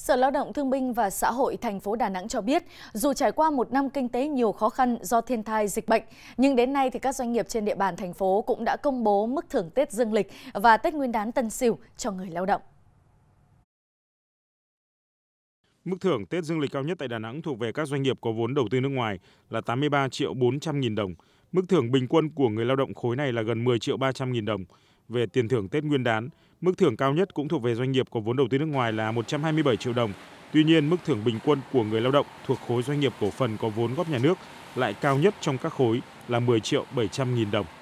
Sở Lao động Thương binh và Xã hội thành phố Đà Nẵng cho biết, dù trải qua một năm kinh tế nhiều khó khăn do thiên tai dịch bệnh, nhưng đến nay thì các doanh nghiệp trên địa bàn thành phố cũng đã công bố mức thưởng Tết Dương lịch và Tết Nguyên đán Tân Sửu cho người lao động. Mức thưởng Tết Dương lịch cao nhất tại Đà Nẵng thuộc về các doanh nghiệp có vốn đầu tư nước ngoài là 83 triệu 400 nghìn đồng. Mức thưởng bình quân của người lao động khối này là gần 10 triệu 300 nghìn đồng về tiền thưởng tết nguyên đán mức thưởng cao nhất cũng thuộc về doanh nghiệp có vốn đầu tư nước ngoài là một trăm hai mươi bảy triệu đồng tuy nhiên mức thưởng bình quân của người lao động thuộc khối doanh nghiệp cổ phần có vốn góp nhà nước lại cao nhất trong các khối là một triệu bảy trăm nghìn đồng